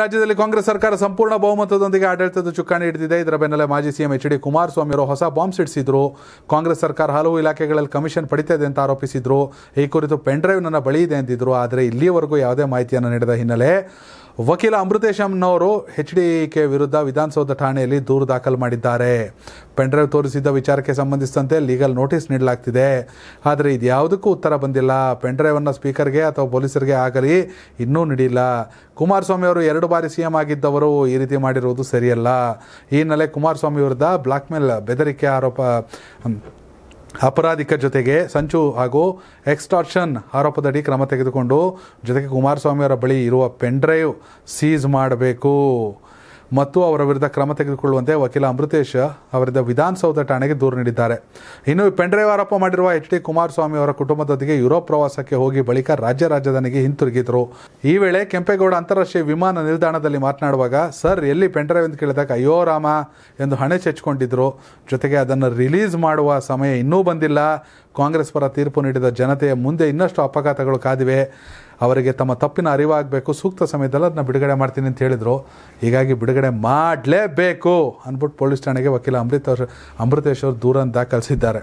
ರಾಜ್ಯದಲ್ಲಿ ಕಾಂಗ್ರೆಸ್ ಸರ್ಕಾರ ಸಂಪೂರ್ಣ ಬಹುಮತದೊಂದಿಗೆ ಆಡಳಿತದ ಚುಕ್ಕಾಣಿ ಹಿಡಿದಿದೆ ಇದರ ಬೆನ್ನಲ್ಲೇ ಮಾಜಿ ಸಿಎಂ ಎಚ್ ಡಿ ಕುಮಾರಸ್ವಾಮಿ ಅವರು ಹೊಸ ಬಾಂಬ್ ಸಿಡಿಸಿದ್ರು ಕಾಂಗ್ರೆಸ್ ಸರ್ಕಾರ ಹಲವು ಇಲಾಖೆಗಳಲ್ಲಿ ಕಮಿಷನ್ ಪಡಿತದೆ ಅಂತ ಆರೋಪಿಸಿದ್ರು ಈ ಕುರಿತು ಪೆನ್ ಡ್ರೈವ್ ನನ್ನ ಬಳಿ ಇದೆ ಅಂತಿದ್ರು ಆದರೆ ಇಲ್ಲಿಯವರೆಗೂ ಯಾವುದೇ ಮಾಹಿತಿಯನ್ನು ನೀಡಿದ ಹಿನ್ನೆಲೆ ವಕೀಲ ಅಮ್ನವರು ಎಚ್ ಡಿ ಕೆ ವಿರುದ್ಧ ವಿಧಾನಸೌಧ ಠಾಣೆಯಲ್ಲಿ ದೂರು ದಾಖಲು ಮಾಡಿದ್ದಾರೆ ಪೆಂಡ್ರೈವ್ ತೋರಿಸಿದ್ದ ವಿಚಾರಕ್ಕೆ ಸಂಬಂಧಿಸಿದಂತೆ ಲೀಗಲ್ ನೋಟಿಸ್ ನೀಡಲಾಗ್ತಿದೆ ಆದರೆ ಇದು ಯಾವುದಕ್ಕೂ ಉತ್ತರ ಬಂದಿಲ್ಲ ಪೆಂಡ್ರೈವನ್ನು ಸ್ಪೀಕರ್ಗೆ ಅಥವಾ ಪೊಲೀಸರಿಗೆ ಆಗಲಿ ಇನ್ನೂ ನೀಡಿಲ್ಲ ಕುಮಾರಸ್ವಾಮಿ ಅವರು ಎರಡು ಬಾರಿ ಸಿ ಎಂ ಆಗಿದ್ದವರು ಈ ರೀತಿ ಮಾಡಿರುವುದು ಸರಿಯಲ್ಲ ಈ ಹಿನ್ನೆಲೆ ಕುಮಾರಸ್ವಾಮಿ ವಿರುದ್ಧ ಬ್ಲಾಕ್ಮೇಲ್ ಬೆದರಿಕೆ ಆರೋಪ ಅಪರಾಧಿಕ ಜೊತೆಗೆ ಸಂಚು ಹಾಗೂ ಎಕ್ಸ್ಟಾರ್ಷನ್ ಆರೋಪದಡಿ ಕ್ರಮ ತೆಗೆದುಕೊಂಡು ಜೊತೆಗೆ ಕುಮಾರಸ್ವಾಮಿ ಅವರ ಬಳಿ ಇರುವ ಪೆನ್ ಡ್ರೈವ್ ಸೀಸ್ ಮಾಡಬೇಕು ಮತ್ತು ಅವರ ವಿರುದ್ಧ ಕ್ರಮ ತೆಗೆದುಕೊಳ್ಳುವಂತೆ ವಕೀಲ ಅಮೃತೇಶ್ ಅವರಿಂದ ವಿಧಾನಸೌಧ ಠಾಣೆಗೆ ದೂರು ನೀಡಿದ್ದಾರೆ ಇನ್ನು ಪೆಂಡ್ರೈವ್ ಆರೋಪ ಮಾಡಿರುವ ಎಚ್ ಡಿ ಕುಮಾರಸ್ವಾಮಿ ಅವರ ಕುಟುಂಬದೊಂದಿಗೆ ಯುರೋಪ್ ಪ್ರವಾಸಕ್ಕೆ ಹೋಗಿ ಬಳಿಕ ರಾಜ್ಯ ರಾಜಧಾನಿಗೆ ಹಿಂತಿರುಗಿದ್ರು ಈ ವೇಳೆ ಕೆಂಪೇಗೌಡ ಅಂತಾರಾಷ್ಟ್ರೀಯ ವಿಮಾನ ನಿಲ್ದಾಣದಲ್ಲಿ ಮಾತನಾಡುವಾಗ ಸರ್ ಎಲ್ಲಿ ಪೆಂಡ್ರೈವ್ ಎಂದು ಕೇಳಿದಾಗ ಅಯ್ಯೋ ರಾಮ ಎಂದು ಹಣೆ ಚೆಚ್ಚಿಕೊಂಡಿದ್ರು ಜೊತೆಗೆ ಅದನ್ನು ರಿಲೀಸ್ ಮಾಡುವ ಸಮಯ ಇನ್ನೂ ಬಂದಿಲ್ಲ ಕಾಂಗ್ರೆಸ್ ಪರ ತೀರ್ಪು ನೀಡಿದ ಜನತೆಯ ಮುಂದೆ ಇನ್ನಷ್ಟು ಅಪಘಾತಗಳು ಕಾದಿವೆ ಅವರಿಗೆ ತಮ್ಮ ತಪ್ಪಿನ ಅರಿವಾಗಬೇಕು ಸೂಕ್ತ ಸಮಯದಲ್ಲಿ ಅದನ್ನ ಬಿಡುಗಡೆ ಮಾಡ್ತೀನಿ ಅಂತ ಹೇಳಿದರು ಹೀಗಾಗಿ ಬಿಡುಗಡೆ ಮಾಡಲೇಬೇಕು ಅಂದ್ಬಿಟ್ಟು ಪೊಲೀಸ್ ಠಾಣೆಗೆ ವಕೀಲ ಅಮೃತ ಅಮೃತೇಶ್ವರ್ ದೂರನ್ನು ದಾಖಲಿಸಿದ್ದಾರೆ